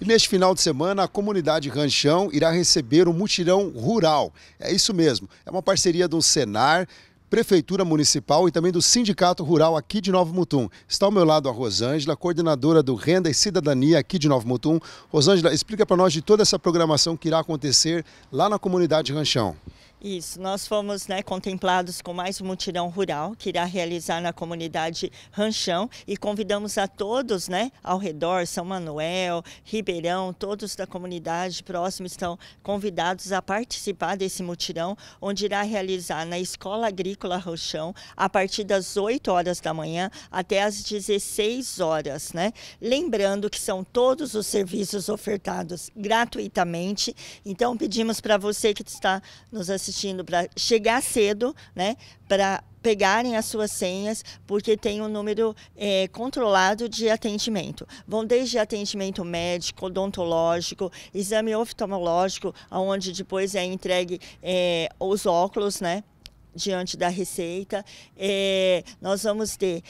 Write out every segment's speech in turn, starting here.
E neste final de semana, a comunidade Ranchão irá receber um mutirão rural. É isso mesmo, é uma parceria do Senar, Prefeitura Municipal e também do Sindicato Rural aqui de Novo Mutum. Está ao meu lado a Rosângela, coordenadora do Renda e Cidadania aqui de Novo Mutum. Rosângela, explica para nós de toda essa programação que irá acontecer lá na comunidade Ranchão. Isso, nós fomos né, contemplados com mais um mutirão rural que irá realizar na comunidade Ranchão e convidamos a todos né, ao redor, São Manuel, Ribeirão, todos da comunidade próxima estão convidados a participar desse mutirão, onde irá realizar na Escola Agrícola Ranchão a partir das 8 horas da manhã até as 16 horas. Né? Lembrando que são todos os serviços ofertados gratuitamente, então pedimos para você que está nos assistindo assistindo para chegar cedo, né? Para pegarem as suas senhas, porque tem um número é, controlado de atendimento. Vão desde atendimento médico, odontológico, exame oftalmológico, onde depois é entregue é, os óculos, né? Diante da receita, é, nós vamos ter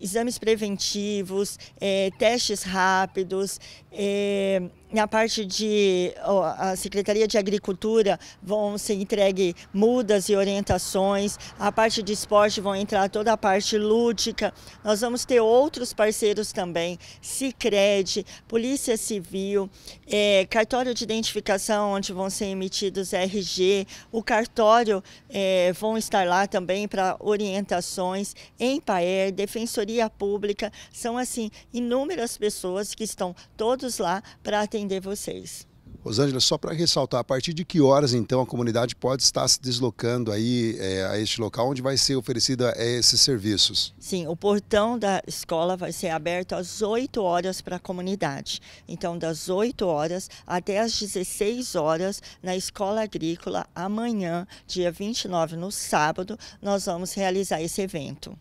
exames preventivos, é, testes rápidos. É, na parte de ó, a Secretaria de Agricultura vão ser entregue mudas e orientações. A parte de esporte vão entrar toda a parte lúdica. Nós vamos ter outros parceiros também, Cicred, Polícia Civil, é, cartório de identificação onde vão ser emitidos RG, o cartório é, vão estar lá também para orientações, Paer, Defensoria Defensoria Pública, são assim inúmeras pessoas que estão todos lá para atender vocês. Rosângela, só para ressaltar, a partir de que horas então a comunidade pode estar se deslocando aí é, a este local onde vai ser oferecida é, esses serviços? Sim, o portão da escola vai ser aberto às 8 horas para a comunidade. Então, das 8 horas até às 16 horas na escola agrícola, amanhã, dia 29, no sábado, nós vamos realizar esse evento.